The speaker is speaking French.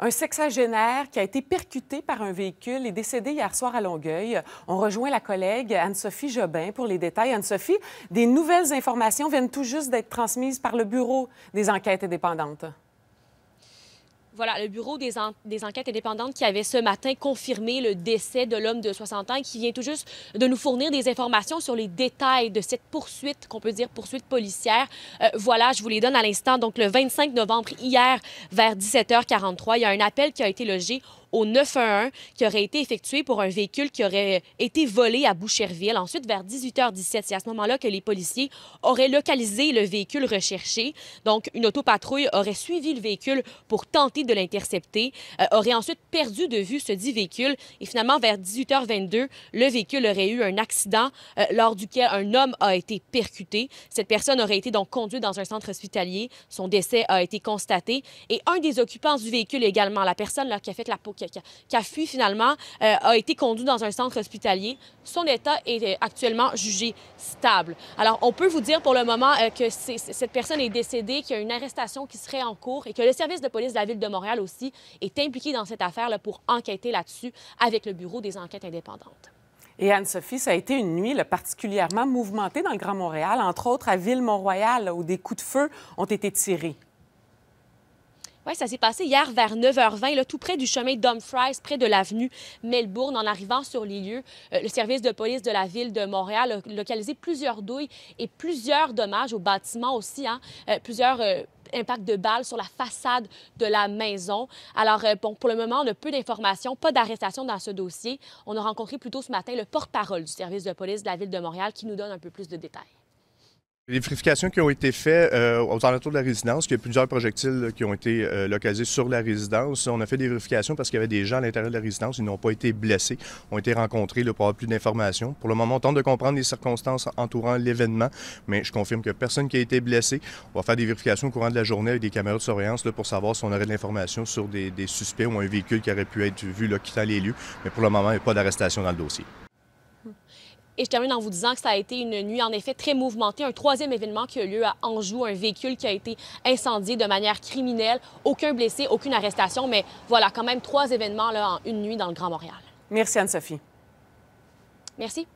Un sexagénaire qui a été percuté par un véhicule est décédé hier soir à Longueuil. On rejoint la collègue Anne-Sophie Jobin pour les détails. Anne-Sophie, des nouvelles informations viennent tout juste d'être transmises par le Bureau des enquêtes indépendantes. Voilà, le Bureau des, enquêtes indépendantes qui avait ce matin confirmé le décès de l'homme de 60 ans qui vient tout juste de nous fournir des informations sur les détails de cette poursuite, qu'on peut dire poursuite policière. Euh, voilà, je vous les donne à l'instant. Donc, le 25 novembre, hier, vers 17h43, il y a un appel qui a été logé au 911 qui aurait été effectué pour un véhicule qui aurait été volé à Boucherville. Ensuite, vers 18h17, c'est à ce moment-là que les policiers auraient localisé le véhicule recherché. Donc, une autopatrouille aurait suivi le véhicule pour tenter de l'intercepter, euh, aurait ensuite perdu de vue ce dit véhicule et finalement, vers 18h22, le véhicule aurait eu un accident euh, lors duquel un homme a été percuté. Cette personne aurait été donc conduite dans un centre hospitalier. Son décès a été constaté et un des occupants du véhicule également, la personne là, qui a fait la qui, a, fui finalement, euh, a été conduit dans un centre hospitalier. Son état est euh, actuellement jugé stable. Alors, on peut vous dire pour le moment euh, que cette personne est décédée, qu'il y a une arrestation qui serait en cours et que le service de police de la ville de Montréal aussi est impliqué dans cette affaire pour enquêter là-dessus avec le Bureau des enquêtes indépendantes. Et Anne-Sophie, ça a été une nuit particulièrement mouvementée dans le Grand Montréal, entre autres à Ville-Mont-Royal, où des coups de feu ont été tirés. Oui, ça s'est passé hier vers 9h20, là, tout près du chemin Dumfries, près de l'avenue Melbourne. En arrivant sur les lieux, euh, le service de police de la ville de Montréal a localisé plusieurs douilles et plusieurs dommages au bâtiment aussi, hein, euh, plusieurs... Euh, impacts de balles sur la façade de la maison. Alors, bon, pour le moment, on a peu d'informations, pas d'arrestation dans ce dossier. On a rencontré plus tôt ce matin le porte-parole du service de police de la ville de Montréal qui nous donne un peu plus de détails. Les vérifications qui ont été faites euh, autour de la résidence, il y a plusieurs projectiles euh, qui ont été euh, localisés sur la résidence. On a fait des vérifications parce qu'il y avait des gens à l'intérieur de la résidence. Ils n'ont pas été blessés, ont été rencontrés pour avoir plus d'informations. Pour le moment, on tente de comprendre les circonstances entourant l'événement, mais je confirme que personne qui a été blessé. On va faire des vérifications au courant de la journée avec des caméras de surveillance pour savoir si on aurait de l'information sur des, des, suspects ou un véhicule qui aurait pu être vu quittant les lieux. Mais pour le moment, il n'y a pas d'arrestation dans le dossier. Hmm. Et je termine en vous disant que ça a été une nuit en effet très mouvementée. Un troisième événement qui a eu lieu à Anjou, un véhicule qui a été incendié de manière criminelle. Aucun blessé, aucune arrestation, mais voilà, quand même trois événements en une nuit dans le Grand Montréal. Merci Anne-Sophie. Merci.